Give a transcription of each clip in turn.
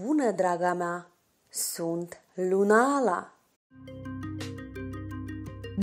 Bună, draga mea! Sunt Lunala!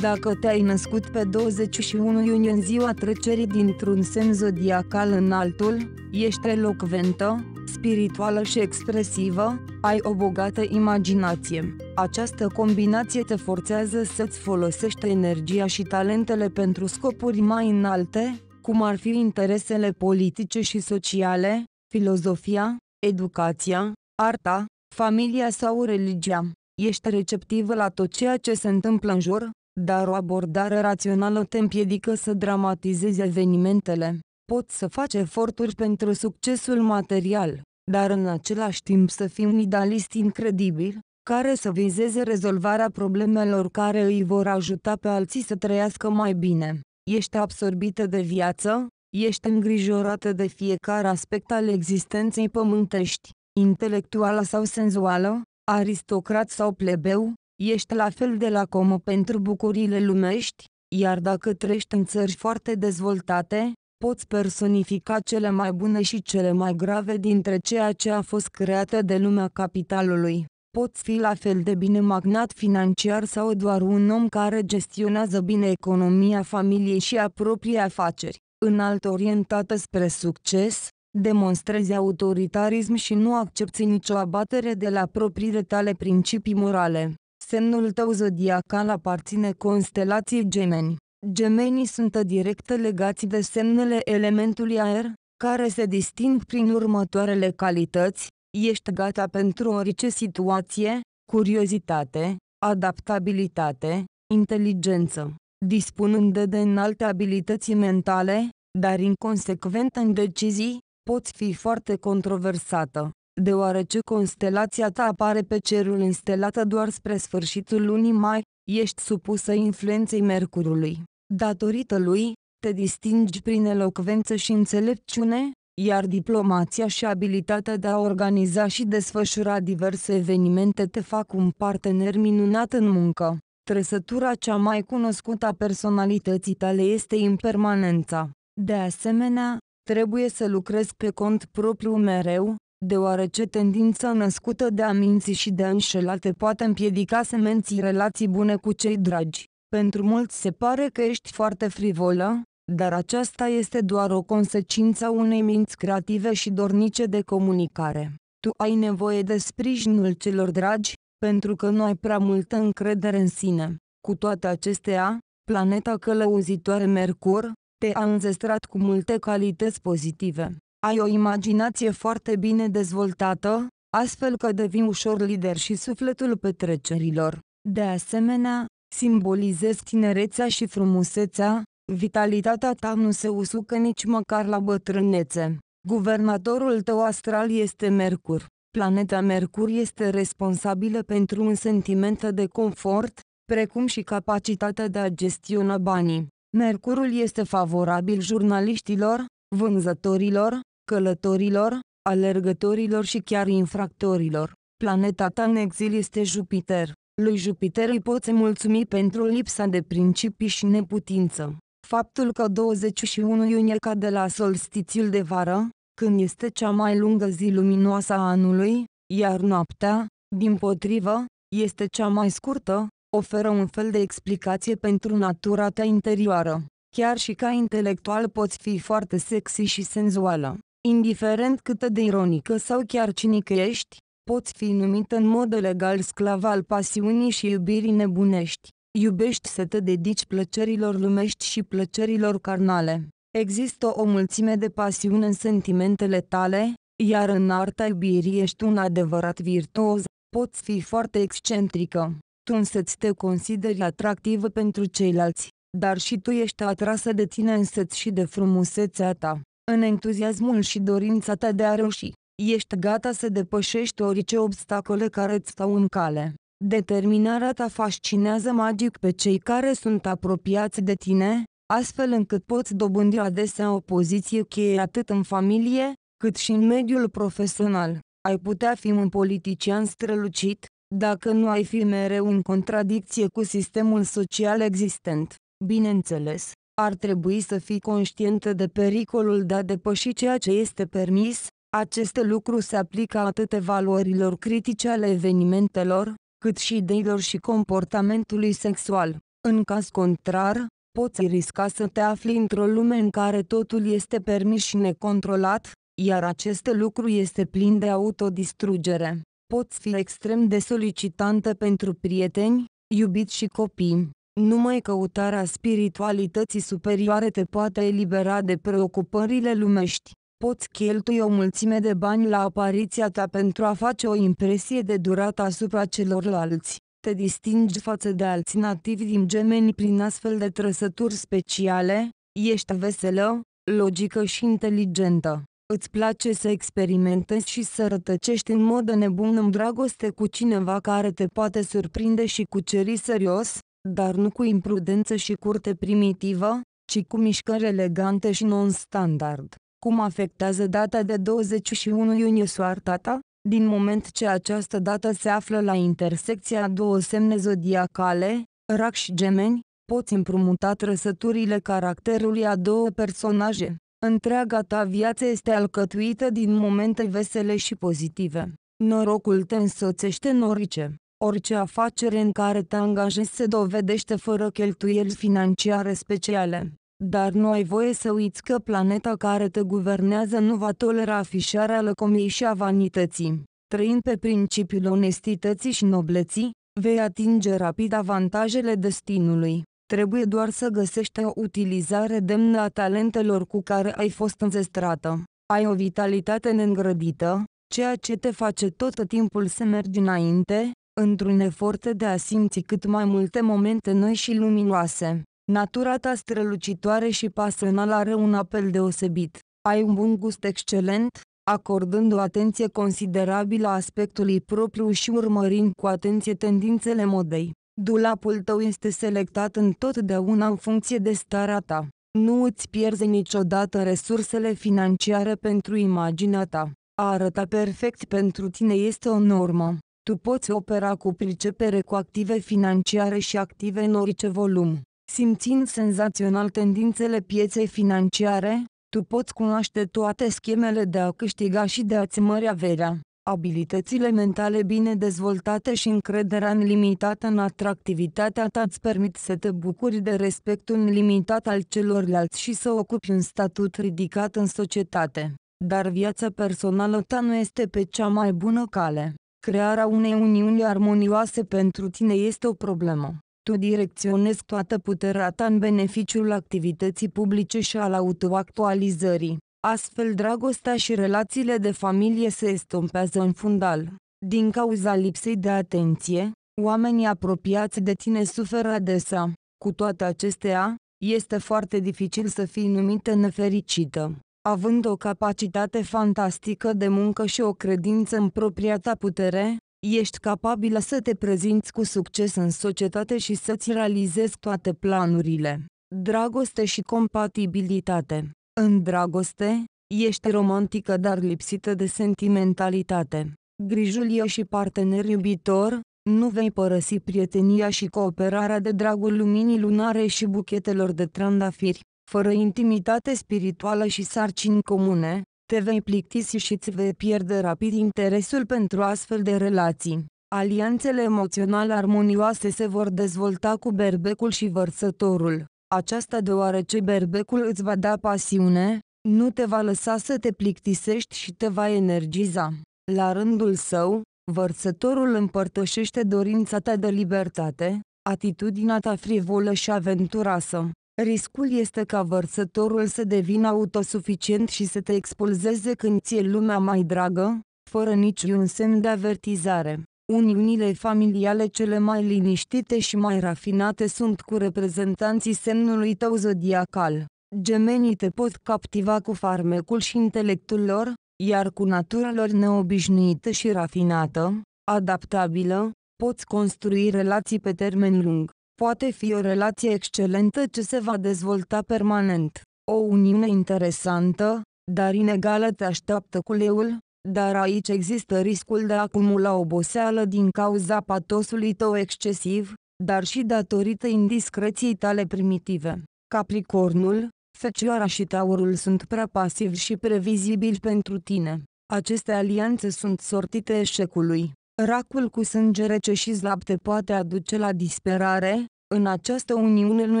Dacă te-ai născut pe 21 iunie în ziua trecerii dintr-un semn zodiacal în altul, ești elocventă, spirituală și expresivă, ai o bogată imaginație. Această combinație te forțează să-ți folosești energia și talentele pentru scopuri mai înalte, cum ar fi interesele politice și sociale, filozofia, educația, arta, familia sau religia. Ești receptiv la tot ceea ce se întâmplă în jur, dar o abordare rațională te împiedică să dramatizezi evenimentele. Poți să faci eforturi pentru succesul material, dar în același timp să fii un idealist incredibil, care să vizeze rezolvarea problemelor care îi vor ajuta pe alții să trăiască mai bine. Ești absorbită de viață, Ești îngrijorată de fiecare aspect al existenței pământești, intelectuală sau senzuală, aristocrat sau plebeu, ești la fel de la comă pentru bucurile lumești, iar dacă trăiești în țări foarte dezvoltate, poți personifica cele mai bune și cele mai grave dintre ceea ce a fost creată de lumea capitalului. Poți fi la fel de bine magnat financiar sau doar un om care gestionează bine economia familiei și a proprii afaceri înalt orientată spre succes, demonstrezi autoritarism și nu accepti nicio abatere de la propriile tale principii morale. Semnul tău zodiacal aparține constelației gemeni. Gemenii sunt direct legați de semnele elementului aer, care se disting prin următoarele calități, ești gata pentru orice situație, curiozitate, adaptabilitate, inteligență dispunând de înalte abilități mentale, dar inconsecvent în decizii, poți fi foarte controversată, deoarece constelația ta apare pe cerul înstelată doar spre sfârșitul lunii mai, ești supusă influenței Mercurului. Datorită lui, te distingi prin elocvență și înțelepciune, iar diplomația și abilitatea de a organiza și desfășura diverse evenimente te fac un partener minunat în muncă. Trăsătura cea mai cunoscută a personalității tale este impermanența. De asemenea, trebuie să lucrezi pe cont propriu mereu, deoarece tendința născută de a minți și de a înșela te poate împiedica să menții relații bune cu cei dragi. Pentru mulți se pare că ești foarte frivolă, dar aceasta este doar o consecință a unei minți creative și dornice de comunicare. Tu ai nevoie de sprijinul celor dragi, pentru că nu ai prea multă încredere în sine. Cu toate acestea, planeta călăuzitoare Mercur te-a înzestrat cu multe calități pozitive. Ai o imaginație foarte bine dezvoltată, astfel că devii ușor lider și sufletul petrecerilor. De asemenea, simbolizezi tinerețea și frumusețea, vitalitatea ta nu se usucă nici măcar la bătrânețe. Guvernatorul tău astral este Mercur. Planeta Mercur este responsabilă pentru un sentiment de confort, precum și capacitatea de a gestiona banii. Mercurul este favorabil jurnaliștilor, vânzătorilor, călătorilor, alergătorilor și chiar infractorilor. Planeta ta în exil este Jupiter. Lui Jupiter îi poți mulțumi pentru lipsa de principii și neputință. Faptul că 21 iunie cade la solstițiul de vară, când este cea mai lungă zi luminoasă a anului, iar noaptea, din potrivă, este cea mai scurtă, oferă un fel de explicație pentru natura ta interioară. Chiar și ca intelectual poți fi foarte sexy și senzuală. Indiferent cât de ironică sau chiar cinică ești, poți fi numit în mod legal sclav al pasiunii și iubirii nebunești. Iubești să te dedici plăcerilor lumești și plăcerilor carnale. Există o mulțime de pasiuni în sentimentele tale, iar în arta iubirii ești un adevărat virtuos, poți fi foarte excentrică. Tu însăți te consideri atractivă pentru ceilalți, dar și tu ești atrasă de tine însăți și de frumusețea ta. În entuziasmul și dorința ta de a reuși, ești gata să depășești orice obstacole care îți stau în cale. Determinarea ta fascinează magic pe cei care sunt apropiați de tine, astfel încât poți dobândi adesea o poziție cheie atât în familie, cât și în mediul profesional. Ai putea fi un politician strălucit, dacă nu ai fi mereu în contradicție cu sistemul social existent. Bineînțeles, ar trebui să fii conștientă de pericolul de a depăși ceea ce este permis, acest lucru se aplică atât valorilor critice ale evenimentelor, cât și ideilor și comportamentului sexual. În caz contrar, poți risca să te afli într-o lume în care totul este permis și necontrolat, iar acest lucru este plin de autodistrugere. Poți fi extrem de solicitantă pentru prieteni, iubiți și copii. Numai căutarea spiritualității superioare te poate elibera de preocupările lumești. Poți cheltui o mulțime de bani la apariția ta pentru a face o impresie de durată asupra celorlalți. Te distingi față de alți nativi din gemeni prin astfel de trăsături speciale, ești veselă, logică și inteligentă. Îți place să experimentezi și să rătăcești în mod nebun în dragoste cu cineva care te poate surprinde și cuceri serios, dar nu cu imprudență și curte primitivă, ci cu mișcări elegante și non-standard. Cum afectează data de 21 iunie soarta ta? din moment ce această dată se află la intersecția două semne zodiacale, rac și gemeni, poți împrumuta trăsăturile caracterului a două personaje. Întreaga ta viață este alcătuită din momente vesele și pozitive. Norocul te însoțește norice. Orice afacere în care te angajezi se dovedește fără cheltuieli financiare speciale dar nu ai voie să uiți că planeta care te guvernează nu va tolera afișarea lăcomiei și a vanității. Trăind pe principiul onestității și nobleții, vei atinge rapid avantajele destinului. Trebuie doar să găsești o utilizare demnă a talentelor cu care ai fost înzestrată. Ai o vitalitate neîngrădită, ceea ce te face tot timpul să mergi înainte, într-un efort de a simți cât mai multe momente noi și luminoase. Natura ta strălucitoare și pasională are un apel deosebit. Ai un bun gust excelent, acordând o atenție considerabilă aspectului propriu și urmărind cu atenție tendințele modei. Dulapul tău este selectat întotdeauna în funcție de starea ta. Nu îți pierzi niciodată resursele financiare pentru imaginea ta. A arăta perfect pentru tine este o normă. Tu poți opera cu pricepere cu active financiare și active în orice volum. Simțind senzațional tendințele pieței financiare, tu poți cunoaște toate schemele de a câștiga și de a-ți mări averea. Abilitățile mentale bine dezvoltate și încrederea nelimitată în atractivitatea ta îți permit să te bucuri de respectul nelimitat al celorlalți și să ocupi un statut ridicat în societate. Dar viața personală ta nu este pe cea mai bună cale. Crearea unei uniuni armonioase pentru tine este o problemă tu direcționezi toată puterea ta în beneficiul activității publice și al autoactualizării. Astfel dragostea și relațiile de familie se estompează în fundal. Din cauza lipsei de atenție, oamenii apropiați de tine suferă adesea. Cu toate acestea, este foarte dificil să fii numită nefericită. Având o capacitate fantastică de muncă și o credință în propria ta putere, ești capabilă să te prezinți cu succes în societate și să-ți realizezi toate planurile. Dragoste și compatibilitate. În dragoste, ești romantică dar lipsită de sentimentalitate. Grijulie și partener iubitor, nu vei părăsi prietenia și cooperarea de dragul luminii lunare și buchetelor de trandafiri. Fără intimitate spirituală și sarcini comune, te vei plictisi și îți vei pierde rapid interesul pentru astfel de relații. Alianțele emoțional armonioase se vor dezvolta cu berbecul și vărsătorul. Aceasta deoarece berbecul îți va da pasiune, nu te va lăsa să te plictisești și te va energiza. La rândul său, vărsătorul împărtășește dorința ta de libertate, atitudinea ta frivolă și aventuroasă. Riscul este ca vărsătorul să devină autosuficient și să te expulzeze când ți-e lumea mai dragă, fără niciun semn de avertizare. Uniunile familiale cele mai liniștite și mai rafinate sunt cu reprezentanții semnului tău zodiacal. Gemenii te pot captiva cu farmecul și intelectul lor, iar cu natura lor neobișnuită și rafinată, adaptabilă, poți construi relații pe termen lung poate fi o relație excelentă ce se va dezvolta permanent. O uniune interesantă, dar inegală te așteaptă leul. dar aici există riscul de a acumula oboseală din cauza patosului tău excesiv, dar și datorită indiscreției tale primitive. Capricornul, Fecioara și Taurul sunt prea pasivi și previzibili pentru tine. Aceste alianțe sunt sortite eșecului. Racul cu sânge rece și lapte poate aduce la disperare, în această uniune nu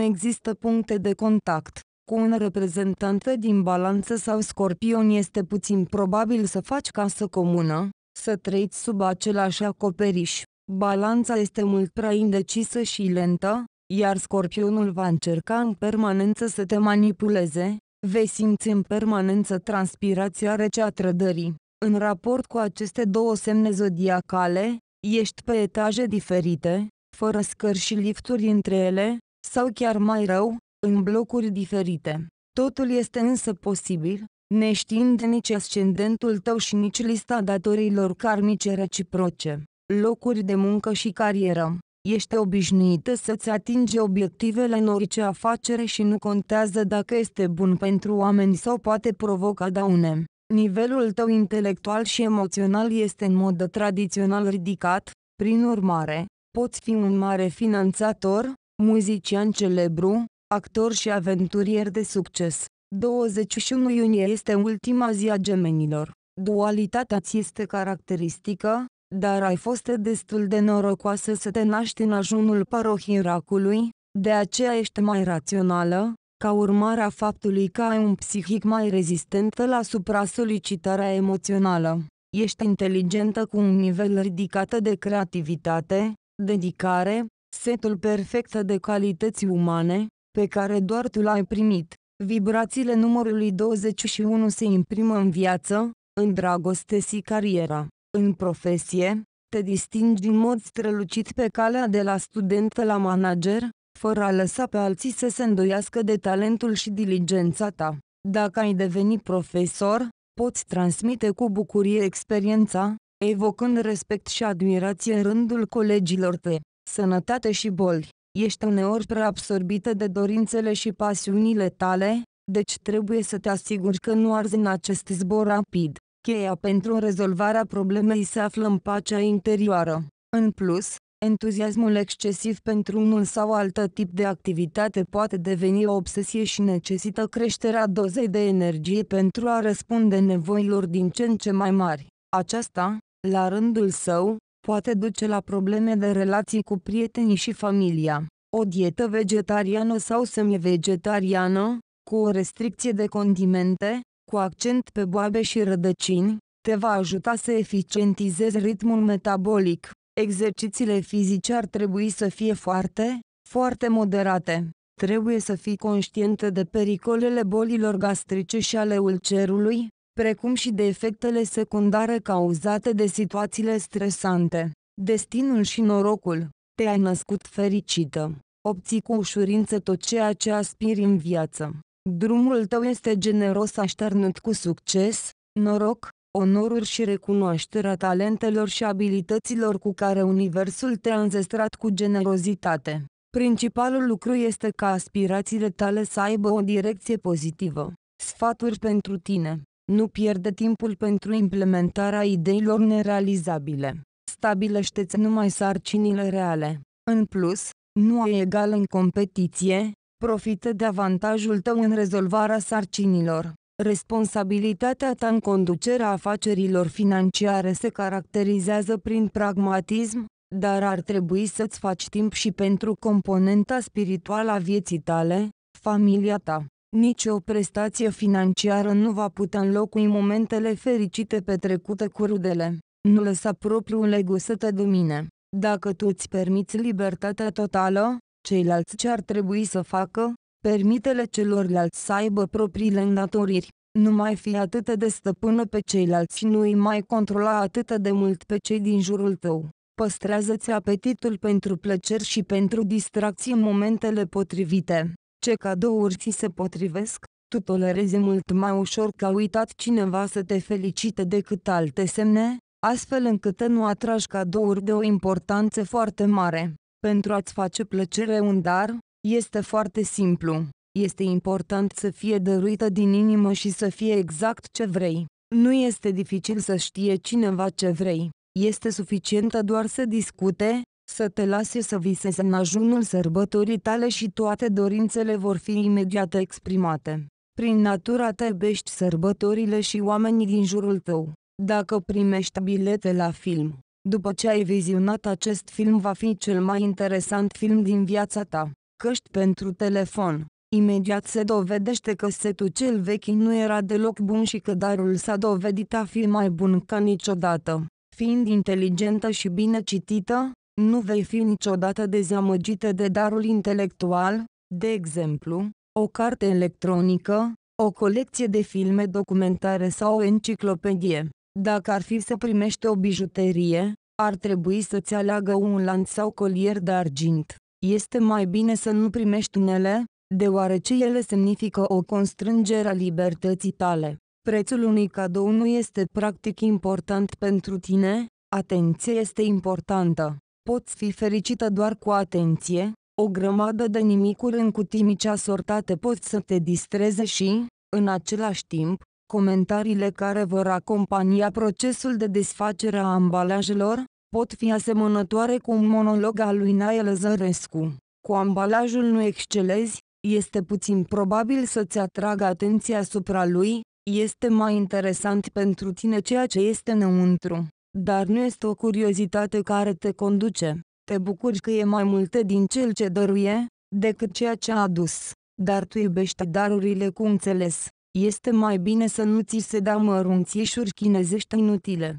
există puncte de contact. Cu un reprezentant din balanță sau scorpion este puțin probabil să faci casă comună, să trăiți sub același acoperiș. Balanța este mult prea indecisă și lentă, iar scorpionul va încerca în permanență să te manipuleze, vei simți în permanență transpirația rece a trădării. În raport cu aceste două semne zodiacale, ești pe etaje diferite, fără scări și lifturi între ele, sau chiar mai rău, în blocuri diferite. Totul este însă posibil, neștiind nici ascendentul tău și nici lista datorilor karmice reciproce, locuri de muncă și carieră. Ești obișnuită să-ți atingi obiectivele în orice afacere și nu contează dacă este bun pentru oameni sau poate provoca daune. Nivelul tău intelectual și emoțional este în mod tradițional ridicat, prin urmare, poți fi un mare finanțator, muzician celebru, actor și aventurier de succes. 21 iunie este ultima zi a gemenilor. Dualitatea ți este caracteristică, dar ai fost destul de norocoasă să te naști în ajunul parohiracului, de aceea ești mai rațională, ca urmare a faptului că ai un psihic mai rezistent la supra-solicitarea emoțională. Ești inteligentă cu un nivel ridicat de creativitate, dedicare, setul perfect de calități umane, pe care doar tu l-ai primit. Vibrațiile numărului 21 se imprimă în viață, în dragoste și cariera, în profesie, te distingi în mod strălucit pe calea de la student la manager, fără a lăsa pe alții să se îndoiască de talentul și diligența ta. Dacă ai devenit profesor, poți transmite cu bucurie experiența, evocând respect și admirație în rândul colegilor tăi. Sănătate și boli. Ești uneori prea absorbită de dorințele și pasiunile tale, deci trebuie să te asiguri că nu arzi în acest zbor rapid. Cheia pentru rezolvarea problemei se află în pacea interioară. În plus, Entuziasmul excesiv pentru unul sau altă tip de activitate poate deveni o obsesie și necesită creșterea dozei de energie pentru a răspunde nevoilor din ce în ce mai mari. Aceasta, la rândul său, poate duce la probleme de relații cu prietenii și familia. O dietă vegetariană sau semi-vegetariană, cu o restricție de condimente, cu accent pe boabe și rădăcini, te va ajuta să eficientizezi ritmul metabolic Exercițiile fizice ar trebui să fie foarte, foarte moderate. Trebuie să fii conștientă de pericolele bolilor gastrice și ale ulcerului, precum și de efectele secundare cauzate de situațiile stresante. Destinul și norocul. Te-ai născut fericită. Obții cu ușurință tot ceea ce aspiri în viață. Drumul tău este generos așternut cu succes, noroc, onoruri și recunoașterea talentelor și abilităților cu care universul te-a înzestrat cu generozitate. Principalul lucru este ca aspirațiile tale să aibă o direcție pozitivă. Sfaturi pentru tine. Nu pierde timpul pentru implementarea ideilor nerealizabile. Stabilește-ți numai sarcinile reale. În plus, nu ai egal în competiție, profită de avantajul tău în rezolvarea sarcinilor. Responsabilitatea ta în conducerea afacerilor financiare se caracterizează prin pragmatism, dar ar trebui să-ți faci timp și pentru componenta spirituală a vieții tale, familia ta. Nici o prestație financiară nu va putea înlocui momentele fericite petrecute cu rudele. Nu lăsa propriul ego să te domine. Dacă tu îți permiți libertatea totală, ceilalți ce ar trebui să facă, Permitele celorlalți să aibă propriile îndatoriri, nu mai fi atât de stăpână pe ceilalți și nu îi mai controla atât de mult pe cei din jurul tău. Păstrează-ți apetitul pentru plăceri și pentru distracții în momentele potrivite. Ce cadouri ți se potrivesc? Tu tolerezi mult mai ușor că a uitat cineva să te felicite decât alte semne, astfel încât nu atragi cadouri de o importanță foarte mare. Pentru a-ți face plăcere un dar, este foarte simplu. Este important să fie dăruită din inimă și să fie exact ce vrei. Nu este dificil să știe cineva ce vrei. Este suficientă doar să discute, să te lase să visezi în ajunul sărbătorii tale și toate dorințele vor fi imediat exprimate. Prin natura te iubești sărbătorile și oamenii din jurul tău. Dacă primești bilete la film, după ce ai vizionat acest film va fi cel mai interesant film din viața ta căști pentru telefon. Imediat se dovedește că setul cel vechi nu era deloc bun și că darul s-a dovedit a fi mai bun ca niciodată. Fiind inteligentă și bine citită, nu vei fi niciodată dezamăgită de darul intelectual, de exemplu, o carte electronică, o colecție de filme documentare sau o enciclopedie. Dacă ar fi să primești o bijuterie, ar trebui să-ți aleagă un lanț sau colier de argint. Este mai bine să nu primești unele, deoarece ele semnifică o constrângere a libertății tale. Prețul unui cadou nu este practic important pentru tine, atenție este importantă. Poți fi fericită doar cu atenție, o grămadă de nimicuri în cutii mici asortate pot să te distreze și, în același timp, comentariile care vor acompania procesul de desfacere a ambalajelor, pot fi asemănătoare cu un monolog al lui Nael Zărescu. Cu ambalajul nu excelezi, este puțin probabil să-ți atragă atenția asupra lui, este mai interesant pentru tine ceea ce este înăuntru. Dar nu este o curiozitate care te conduce. Te bucuri că e mai multe din cel ce dăruie, decât ceea ce a adus. Dar tu iubești darurile cu înțeles. Este mai bine să nu ți se dea mărunțișuri chinezești inutile.